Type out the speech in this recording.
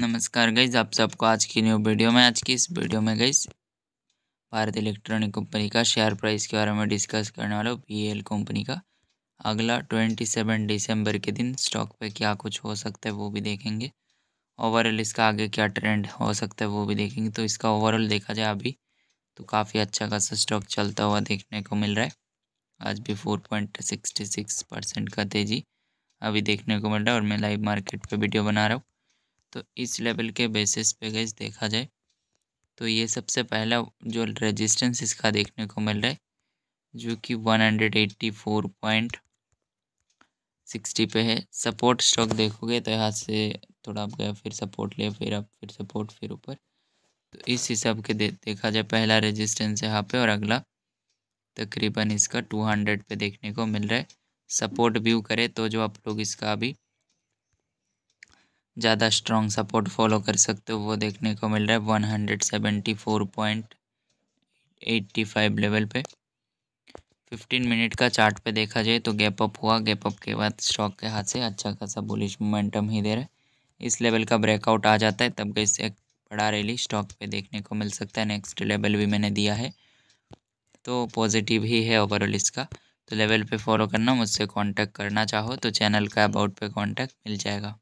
नमस्कार गईज आप सबको आज की न्यू वीडियो में आज की इस वीडियो में गई भारत इलेक्ट्रॉनिक कंपनी का शेयर प्राइस के बारे में डिस्कस करने वाला हूँ बी कंपनी का अगला ट्वेंटी सेवन दिसंबर के दिन स्टॉक पे क्या कुछ हो सकता है वो भी देखेंगे ओवरऑल इसका आगे क्या ट्रेंड हो सकता है वो भी देखेंगे तो इसका ओवरऑल देखा जाए अभी तो काफ़ी अच्छा खासा स्टॉक चलता हुआ देखने को मिल रहा है आज भी four point sixty six percent का तेज़ी अभी देखने को मिल रहा है और मैं लाइव मार्केट पर वीडियो बना रहा हूँ तो इस लेवल के बेसिस पे गैस देखा जाए तो ये सबसे पहला जो रेजिस्टेंस इसका देखने को मिल रहा है जो कि one hundred eighty four point sixty पे है सपोर्ट स्टॉक देखोगे तो यहाँ से थोड़ा आप गया फिर सपोर्ट लिया फिर आप फिर सपोर्ट फिर ऊपर तो इस हिसाब के दे, देखा जाए पहला रेजिस्टेंस यहाँ पे और अगला तकरीबन इसका टू हंड्रेड पर देखने को मिल रहा है सपोर्ट व्यू करें तो जो आप लोग इसका अभी ज़्यादा स्ट्रॉन्ग सपोर्ट फॉलो कर सकते हो वो देखने को मिल रहा है one hundred seventy four point eighty five level पे फिफ्टीन मिनट का चार्ट पे देखा जाए तो गैप अप हुआ गैप अप के बाद स्टॉक के हाथ से अच्छा खासा बुलिश मोमेंटम ही दे रहा है इस लेवल का ब्रेकआउट आ जाता है तब गैस एक बड़ा रैली स्टॉक पे देखने को मिल सकता है नेक्स्ट लेवल भी मैंने दिया है तो पॉजिटिव ही है ओवरऑल इसका तो लेवल पे फॉलो करना मुझसे कांटेक्ट करना चाहो तो चैनल का अबाउट पे कांटेक्ट मिल जाएगा